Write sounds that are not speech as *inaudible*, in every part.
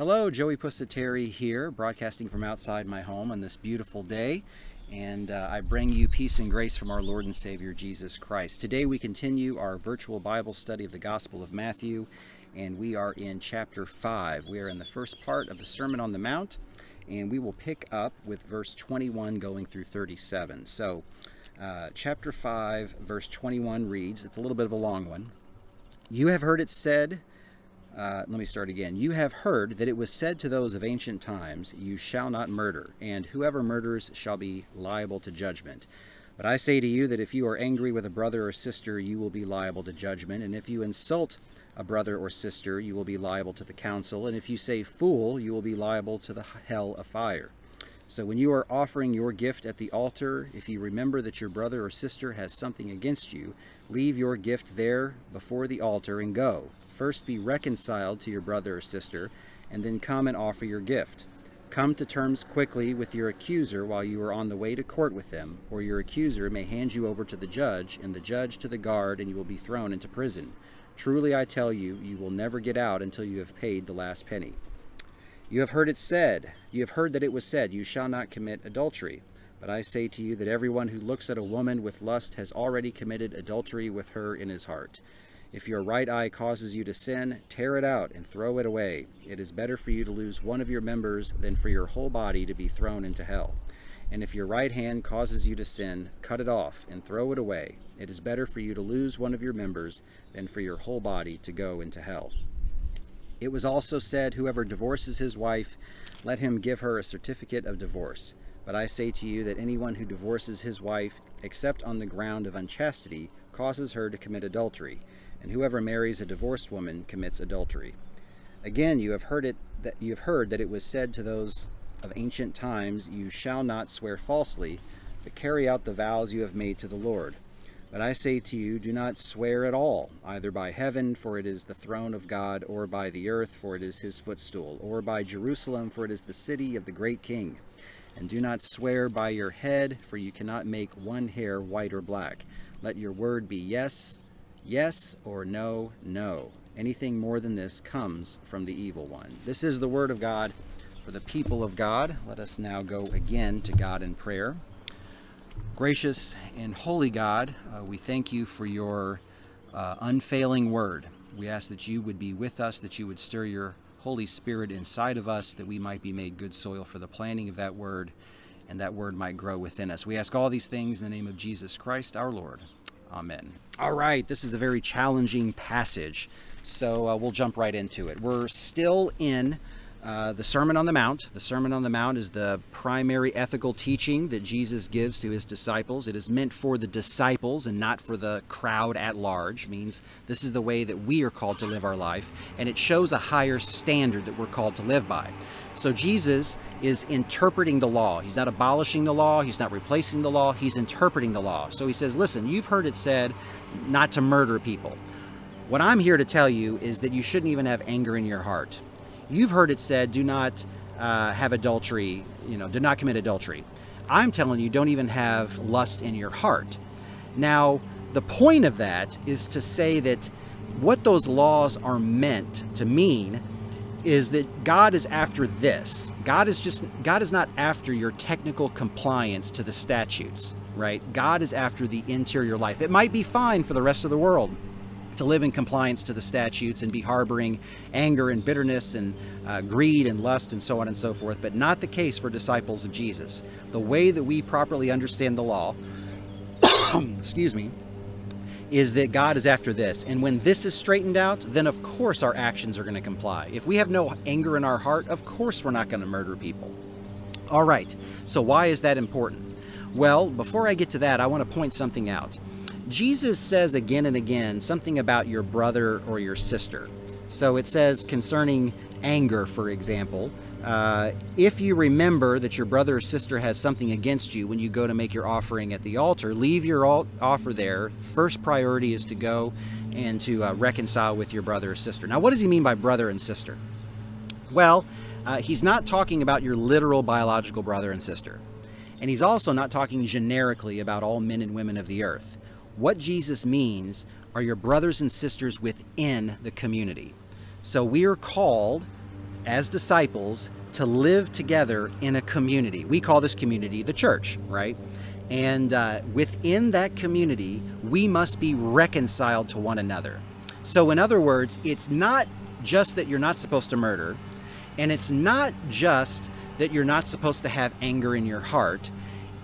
Hello, Joey Pusateri here, broadcasting from outside my home on this beautiful day. And uh, I bring you peace and grace from our Lord and Savior Jesus Christ. Today we continue our virtual Bible study of the Gospel of Matthew, and we are in chapter 5. We are in the first part of the Sermon on the Mount, and we will pick up with verse 21 going through 37. So, uh, chapter 5, verse 21 reads, it's a little bit of a long one. You have heard it said, uh, let me start again. You have heard that it was said to those of ancient times, You shall not murder, and whoever murders shall be liable to judgment. But I say to you that if you are angry with a brother or sister, you will be liable to judgment, and if you insult a brother or sister, you will be liable to the council, and if you say fool, you will be liable to the hell of fire. So when you are offering your gift at the altar, if you remember that your brother or sister has something against you, leave your gift there before the altar and go. First be reconciled to your brother or sister, and then come and offer your gift. Come to terms quickly with your accuser while you are on the way to court with them, or your accuser may hand you over to the judge, and the judge to the guard, and you will be thrown into prison. Truly I tell you, you will never get out until you have paid the last penny. You have heard it said, you have heard that it was said, You shall not commit adultery. But I say to you that everyone who looks at a woman with lust has already committed adultery with her in his heart. If your right eye causes you to sin, tear it out and throw it away. It is better for you to lose one of your members than for your whole body to be thrown into hell. And if your right hand causes you to sin, cut it off and throw it away. It is better for you to lose one of your members than for your whole body to go into hell. It was also said, Whoever divorces his wife, let him give her a certificate of divorce. But I say to you that anyone who divorces his wife, except on the ground of unchastity, causes her to commit adultery, and whoever marries a divorced woman commits adultery. Again, you have heard it that you have heard that it was said to those of ancient times, You shall not swear falsely, but carry out the vows you have made to the Lord. But I say to you, do not swear at all, either by heaven, for it is the throne of God, or by the earth, for it is his footstool, or by Jerusalem, for it is the city of the great king. And do not swear by your head, for you cannot make one hair white or black. Let your word be yes, yes, or no, no. Anything more than this comes from the evil one. This is the word of God for the people of God. Let us now go again to God in prayer. Gracious and holy God, uh, we thank you for your uh, unfailing word. We ask that you would be with us, that you would stir your Holy Spirit inside of us, that we might be made good soil for the planting of that word, and that word might grow within us. We ask all these things in the name of Jesus Christ our Lord. Amen. All right, this is a very challenging passage, so uh, we'll jump right into it. We're still in uh, the Sermon on the Mount. The Sermon on the Mount is the primary ethical teaching that Jesus gives to his disciples. It is meant for the disciples and not for the crowd at large. It means this is the way that we are called to live our life, and it shows a higher standard that we're called to live by. So Jesus is interpreting the law. He's not abolishing the law, he's not replacing the law, he's interpreting the law. So he says, Listen, you've heard it said not to murder people. What I'm here to tell you is that you shouldn't even have anger in your heart. You've heard it said, do not uh, have adultery, you know, do not commit adultery. I'm telling you, don't even have lust in your heart. Now, the point of that is to say that what those laws are meant to mean is that God is after this. God is just God is not after your technical compliance to the statutes, right? God is after the interior life. It might be fine for the rest of the world to live in compliance to the statutes and be harboring anger and bitterness and uh, greed and lust and so on and so forth, but not the case for disciples of Jesus. The way that we properly understand the law, *coughs* excuse me, is that God is after this. And when this is straightened out, then of course our actions are going to comply. If we have no anger in our heart, of course we're not going to murder people. All right, so why is that important? Well, before I get to that, I want to point something out. Jesus says again and again something about your brother or your sister. So it says concerning anger, for example, uh, if you remember that your brother or sister has something against you when you go to make your offering at the altar, leave your offer there. First priority is to go and to uh, reconcile with your brother or sister. Now, what does he mean by brother and sister? Well, uh, he's not talking about your literal biological brother and sister. And he's also not talking generically about all men and women of the earth what Jesus means are your brothers and sisters within the community. So we are called as disciples to live together in a community. We call this community the church, right? And uh, within that community, we must be reconciled to one another. So, in other words, it's not just that you're not supposed to murder, and it's not just that you're not supposed to have anger in your heart,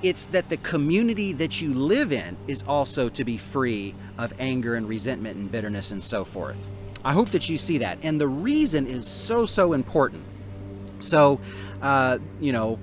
it's that the community that you live in is also to be free of anger and resentment and bitterness and so forth. I hope that you see that. And the reason is so, so important. So, uh, you know,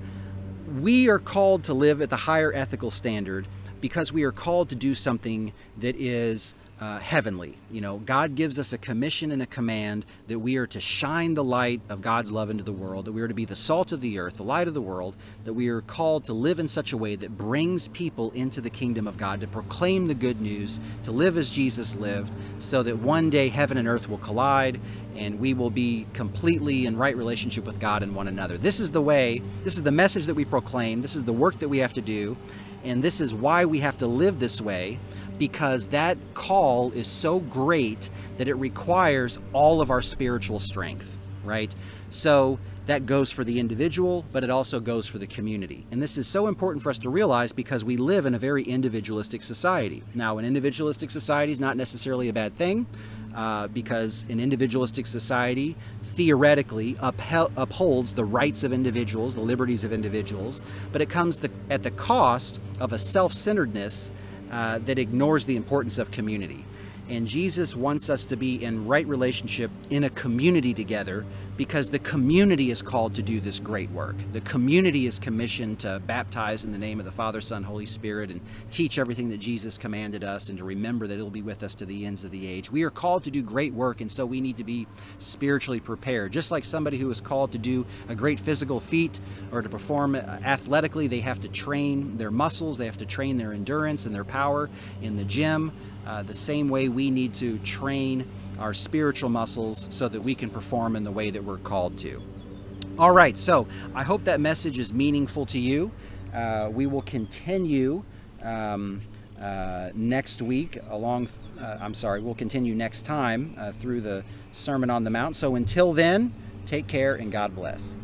we are called to live at the higher ethical standard because we are called to do something that is uh, heavenly. You know, God gives us a commission and a command that we are to shine the light of God's love into the world, that we are to be the salt of the earth, the light of the world, that we are called to live in such a way that brings people into the kingdom of God, to proclaim the good news, to live as Jesus lived, so that one day heaven and earth will collide and we will be completely in right relationship with God and one another. This is the way, this is the message that we proclaim, this is the work that we have to do, and this is why we have to live this way because that call is so great that it requires all of our spiritual strength, right? So that goes for the individual, but it also goes for the community. And this is so important for us to realize because we live in a very individualistic society. Now, an individualistic society is not necessarily a bad thing. Uh, because an individualistic society theoretically uphel- upholds the rights of individuals, the liberties of individuals, but it comes the, at the cost of a self centeredness uh, that ignores the importance of community. And Jesus wants us to be in right relationship in a community together because the community is called to do this great work. The community is commissioned to baptize in the name of the Father, Son, Holy Spirit, and teach everything that Jesus commanded us and to remember that it'll be with us to the ends of the age. We are called to do great work, and so we need to be spiritually prepared. Just like somebody who is called to do a great physical feat or to perform athletically, they have to train their muscles, they have to train their endurance and their power in the gym uh, the same way we need to train our spiritual muscles so that we can perform in the way that we're called to. All right, so I hope that message is meaningful to you. Uh, we will continue um, uh, next week along, uh, I'm sorry, we'll continue next time uh, through the Sermon on the Mount. So until then, take care and God bless.